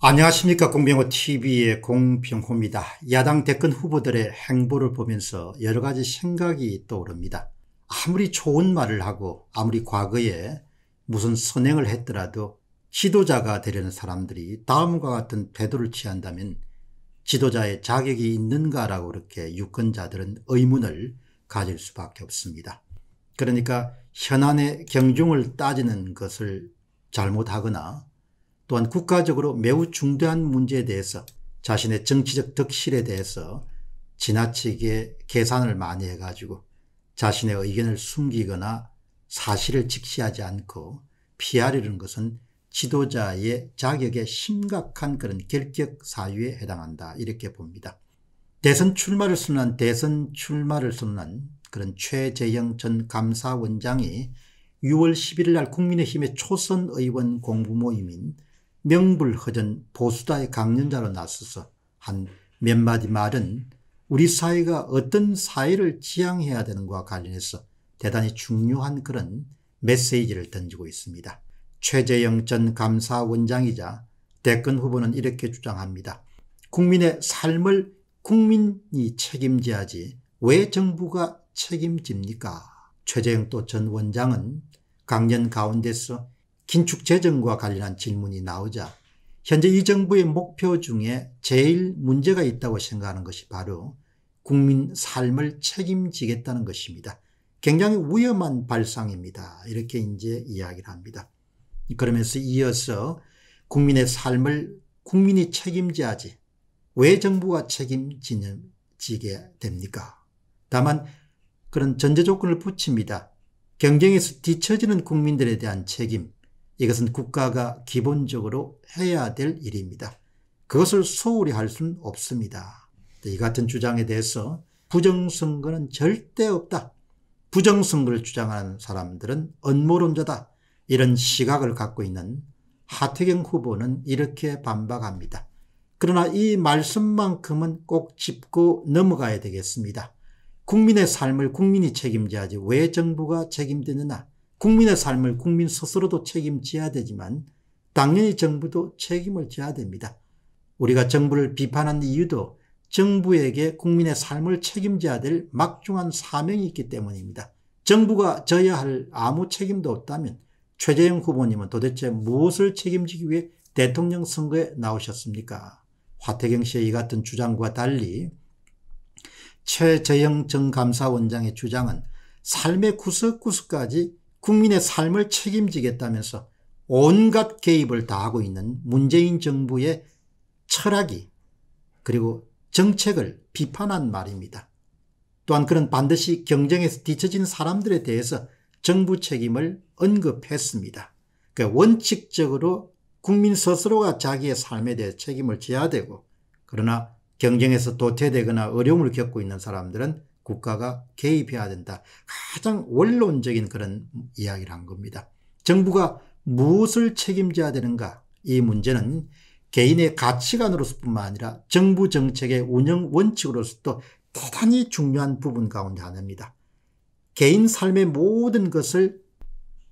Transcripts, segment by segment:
안녕하십니까 공병호TV의 공병호입니다. 야당 대권 후보들의 행보를 보면서 여러 가지 생각이 떠오릅니다. 아무리 좋은 말을 하고 아무리 과거에 무슨 선행을 했더라도 지도자가 되려는 사람들이 다음과 같은 태도를 취한다면 지도자의 자격이 있는가라고 이렇게 유권자들은 의문을 가질 수밖에 없습니다. 그러니까 현안의 경중을 따지는 것을 잘못하거나 또한 국가적으로 매우 중대한 문제에 대해서 자신의 정치적 득실에 대해서 지나치게 계산을 많이 해가지고 자신의 의견을 숨기거나 사실을 직시하지 않고 피하려는 것은 지도자의 자격에 심각한 그런 결격 사유에 해당한다 이렇게 봅니다. 대선 출마를 선언한 대선 출마를 선언한 그런 최재형 전 감사원장이 6월 11일 날 국민의힘의 초선 의원 공부 모임인 명불허전 보수다의 강연자로 나서서 한 몇 마디 말은 우리 사회가 어떤 사회를 지향해야 되는가 관련해서 대단히 중요한 그런 메시지를 던지고 있습니다. 최재영 전 감사원장이자 대권 후보는 이렇게 주장합니다. 국민의 삶을 국민이 책임져야지 왜 정부가 책임집니까? 최재영 또 전 원장은 강연 가운데서 긴축 재정과 관련한 질문이 나오자 현재 이 정부의 목표 중에 제일 문제가 있다고 생각하는 것이 바로 국민 삶을 책임지겠다는 것입니다. 굉장히 위험한 발상입니다. 이렇게 이제 이야기를 합니다. 그러면서 이어서 국민의 삶을 국민이 책임져야지 왜 정부가 책임지게 됩니까? 다만 그런 전제 조건을 붙입니다. 경쟁에서 뒤처지는 국민들에 대한 책임, 이것은 국가가 기본적으로 해야 될 일입니다. 그것을 소홀히 할 수는 없습니다. 이 같은 주장에 대해서 부정선거는 절대 없다. 부정선거를 주장하는 사람들은 언모론자다. 이런 시각을 갖고 있는 하태경 후보는 이렇게 반박합니다. 그러나 이 말씀만큼은 꼭 짚고 넘어가야 되겠습니다. 국민의 삶을 국민이 책임져야지 왜 정부가 책임지느냐. 국민의 삶을 국민 스스로도 책임져야 되지만 당연히 정부도 책임을 져야 됩니다. 우리가 정부를 비판한 이유도 정부에게 국민의 삶을 책임져야 될 막중한 사명이 있기 때문입니다. 정부가 져야 할 아무 책임도 없다면 최재형 후보님은 도대체 무엇을 책임지기 위해 대통령 선거에 나오셨습니까? 화태경 씨의 이 같은 주장과 달리 최재형 전 감사원장의 주장은 삶의 구석구석까지 국민의 삶을 책임지겠다면서 온갖 개입을 다하고 있는 문재인 정부의 철학이 그리고 정책을 비판한 말입니다. 또한 그런 반드시 경쟁에서 뒤처진 사람들에 대해서 정부 책임을 언급했습니다. 그 원칙적으로 국민 스스로가 자기의 삶에 대해 책임을 져야 되고 그러나 경쟁에서 도태되거나 어려움을 겪고 있는 사람들은 국가가 개입해야 된다. 가장 원론적인 그런 이야기를 한 겁니다. 정부가 무엇을 책임져야 되는가? 이 문제는 개인의 가치관으로서뿐만 아니라 정부 정책의 운영 원칙으로서도 대단히 중요한 부분 가운데 하나입니다. 개인 삶의 모든 것을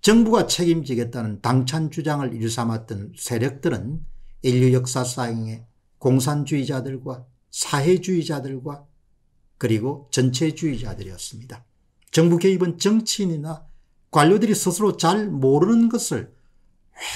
정부가 책임지겠다는 당찬 주장을 일삼았던 세력들은 인류 역사상의 공산주의자들과 사회주의자들과 그리고 전체주의자들이었습니다. 정부 개입은 정치인이나 관료들이 스스로 잘 모르는 것을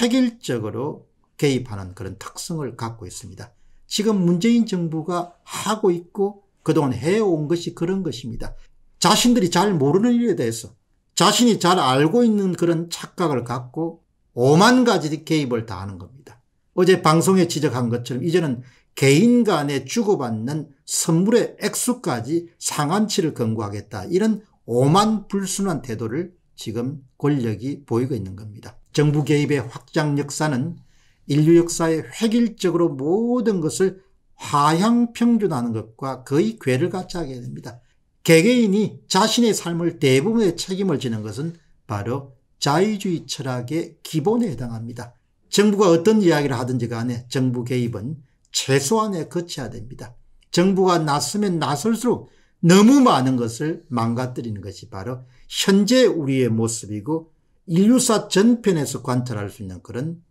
획일적으로 개입하는 그런 특성을 갖고 있습니다. 지금 문재인 정부가 하고 있고 그동안 해온 것이 그런 것입니다. 자신들이 잘 모르는 일에 대해서 자신이 잘 알고 있는 그런 착각을 갖고 오만 가지 개입을 다 하는 겁니다. 어제 방송에 지적한 것처럼 이제는 개인 간에 주고받는 선물의 액수까지 상한치를 권고하겠다. 이런 오만 불순한 태도를 지금 권력이 보이고 있는 겁니다. 정부 개입의 확장 역사는 인류 역사의 획일적으로 모든 것을 하향평준하는 것과 거의 괴를 같이 하게 됩니다. 개개인이 자신의 삶을 대부분의 책임을 지는 것은 바로 자유주의 철학의 기본에 해당합니다. 정부가 어떤 이야기를 하든지 간에 정부 개입은 최소한에 거쳐야 됩니다. 정부가 나서면 나설수록 너무 많은 것을 망가뜨리는 것이 바로 현재 우리의 모습이고 인류사 전편에서 관찰할 수 있는 그런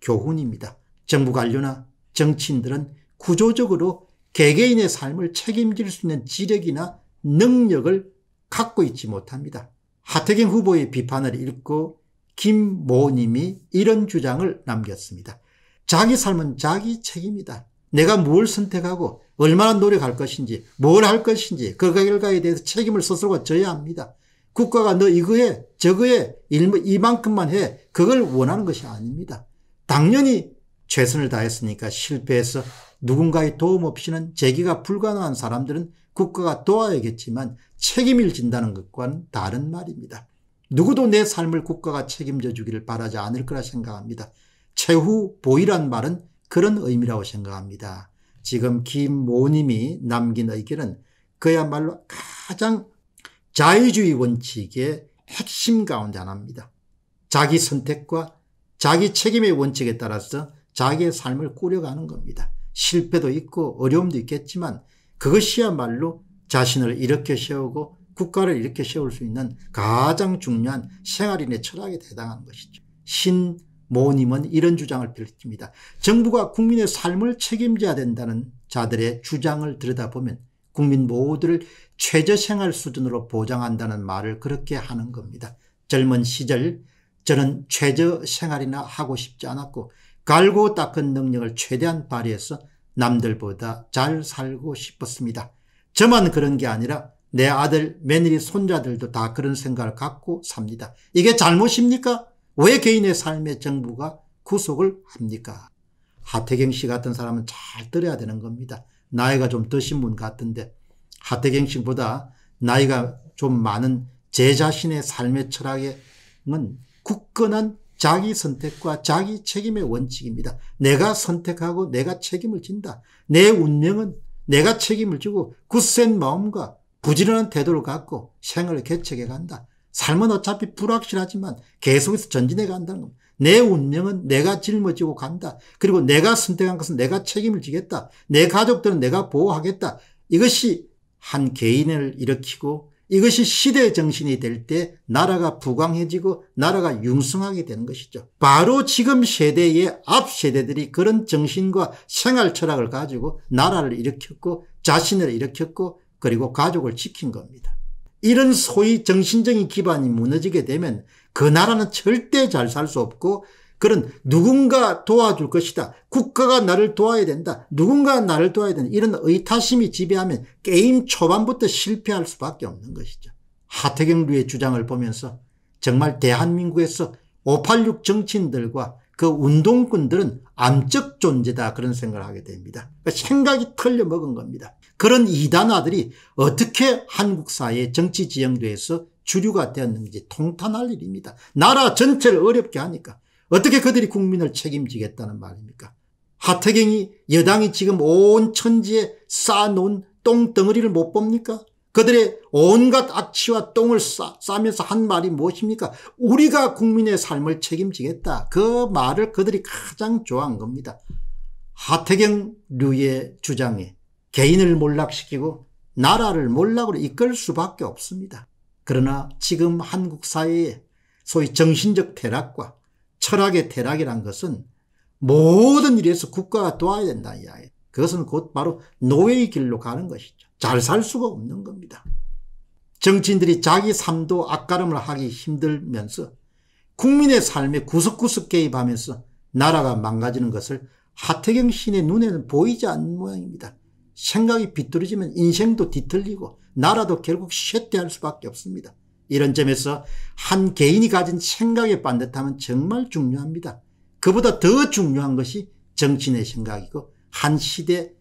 교훈입니다. 정부 관료나 정치인들은 구조적으로 개개인의 삶을 책임질 수 있는 지력이나 능력을 갖고 있지 못합니다. 하태경 후보의 비판을 읽고 김 모님이 이런 주장을 남겼습니다. 자기 삶은 자기 책임이다. 내가 뭘 선택하고 얼마나 노력할 것인지 뭘 할 것인지 그 결과에 대해서 책임을 스스로가 져야 합니다. 국가가 너 이거 해 저거 해 이만큼만 해 그걸 원하는 것이 아닙니다. 당연히 최선을 다했으니까 실패해서 누군가의 도움 없이는 재기가 불가능한 사람들은 국가가 도와야겠지만 책임을 진다는 것과는 다른 말입니다. 누구도 내 삶을 국가가 책임져 주기를 바라지 않을 거라 생각합니다. 최후 보이란 말은 그런 의미라고 생각합니다. 지금 김모님이 남긴 의견은 그야말로 가장 자유주의 원칙의 핵심 가운데 하나입니다. 자기 선택과 자기 책임의 원칙에 따라서 자기의 삶을 꾸려가는 겁니다. 실패도 있고 어려움도 있겠지만 그것이야말로 자신을 일으켜 세우고 국가를 일으켜 세울 수 있는 가장 중요한 생활인의 철학에 해당하는 것이죠. 신 모님은 이런 주장을 펼칩니다. 정부가 국민의 삶을 책임져야 된다는 자들의 주장을 들여다보면 국민 모두를 최저생활 수준으로 보장한다는 말을 그렇게 하는 겁니다. 젊은 시절 저는 최저생활이나 하고 싶지 않았고 갈고 닦은 능력을 최대한 발휘해서 남들보다 잘 살고 싶었습니다. 저만 그런 게 아니라 내 아들, 며느리, 손자들도 다 그런 생각을 갖고 삽니다. 이게 잘못입니까? 왜 개인의 삶에 정부가 구속을 합니까? 하태경 씨 같은 사람은 잘 들어야 되는 겁니다. 나이가 좀 드신 분 같은데 하태경 씨보다 나이가 좀 많은 제 자신의 삶의 철학은 굳건한 자기 선택과 자기 책임의 원칙입니다. 내가 선택하고 내가 책임을 진다. 내 운명은 내가 책임을 지고 굳센 마음과 부지런한 태도를 갖고 생을 개척해 간다. 삶은 어차피 불확실하지만 계속해서 전진해 간다는 겁니다. 내 운명은 내가 짊어지고 간다. 그리고 내가 선택한 것은 내가 책임을 지겠다. 내 가족들은 내가 보호하겠다. 이것이 한 개인을 일으키고 이것이 시대의 정신이 될 때 나라가 부강해지고 나라가 융성하게 되는 것이죠. 바로 지금 세대의 앞 세대들이 그런 정신과 생활 철학을 가지고 나라를 일으켰고 자신을 일으켰고 그리고 가족을 지킨 겁니다. 이런 소위 정신적인 기반이 무너지게 되면 그 나라는 절대 잘 살 수 없고 그런 누군가 도와줄 것이다. 국가가 나를 도와야 된다. 누군가 나를 도와야 된다. 이런 의타심이 지배하면 게임 초반부터 실패할 수밖에 없는 것이죠. 하태경류의 주장을 보면서 정말 대한민국에서 586 정치인들과 그 운동꾼들은 암적 존재다 그런 생각을 하게 됩니다. 그러니까 생각이 틀려먹은 겁니다. 그런 이단아들이 어떻게 한국 사회 정치 지형도에서 주류가 되었는지 통탄할 일입니다. 나라 전체를 어렵게 하니까 어떻게 그들이 국민을 책임지겠다는 말입니까? 하태경이 여당이 지금 온 천지에 쌓아놓은 똥덩어리를 못 봅니까? 그들의 온갖 악취와 똥을 싸, 싸면서 한 말이 무엇입니까? 우리가 국민의 삶을 책임지겠다. 그 말을 그들이 가장 좋아한 겁니다. 하태경 류의 주장에 개인을 몰락시키고 나라를 몰락으로 이끌 수밖에 없습니다. 그러나 지금 한국 사회의 소위 정신적 퇴락과 철학의 퇴락이란 것은 모든 일에서 국가가 도와야 된다 이야기. 그것은 곧 바로 노예의 길로 가는 것이죠. 잘 살 수가 없는 겁니다. 정치인들이 자기 삶도 앞가름을 하기 힘들면서 국민의 삶에 구석구석 개입하면서 나라가 망가지는 것을 하태경 신의 눈에는 보이지 않는 모양입니다. 생각이 비뚤어지면 인생도 뒤틀리고 나라도 결국 쇠퇴할 수밖에 없습니다. 이런 점에서 한 개인이 가진 생각의 반듯함은 정말 중요합니다. 그보다 더 중요한 것이 정치인의 생각이고 한 시대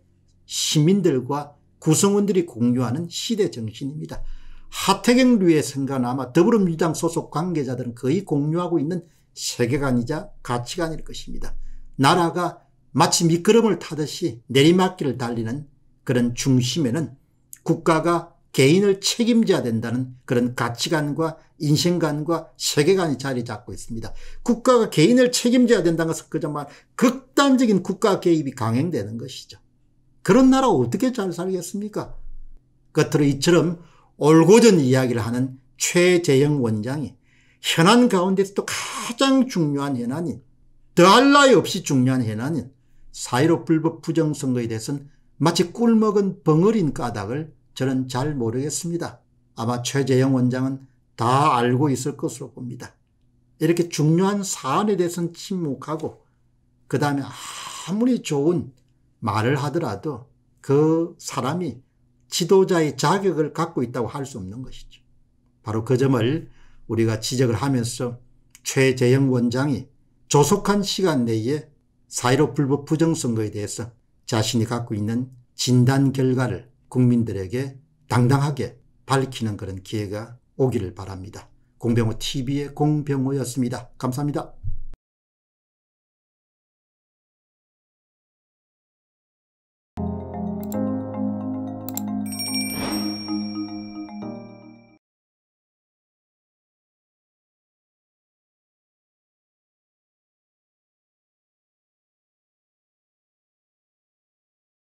시민들과 구성원들이 공유하는 시대 정신입니다. 하태경 류의 생각은 아마 더불어민주당 소속 관계자들은 거의 공유하고 있는 세계관이자 가치관일 것입니다. 나라가 마치 미끄럼을 타듯이 내리막길을 달리는 그런 중심에는 국가가 개인을 책임져야 된다는 그런 가치관과 인생관과 세계관이 자리 잡고 있습니다. 국가가 개인을 책임져야 된다는 것은 그저말 극단적인 국가 개입이 강행되는 것이죠. 그런 나라 어떻게 잘 살겠습니까? 겉으로 이처럼 올고전 이야기를 하는 최재영 원장이 현안 가운데서도 가장 중요한 현안인 더할 나위 없이 중요한 현안인 사회로 불법 부정선거에 대해서는 마치 꿀 먹은 벙어린 까닭을 저는 잘 모르겠습니다. 아마 최재형 원장은 다 알고 있을 것으로 봅니다. 이렇게 중요한 사안에 대해서는 침묵하고 그 다음에 아무리 좋은 말을 하더라도 그 사람이 지도자의 자격을 갖고 있다고 할 수 없는 것이죠. 바로 그 점을 우리가 지적을 하면서 최재형 원장이 조속한 시간 내에 사회로 불법 부정선거에 대해서 자신이 갖고 있는 진단 결과를 국민들에게 당당하게 밝히는 그런 기회가 오기를 바랍니다. 공병호 TV의 공병호였습니다. 감사합니다.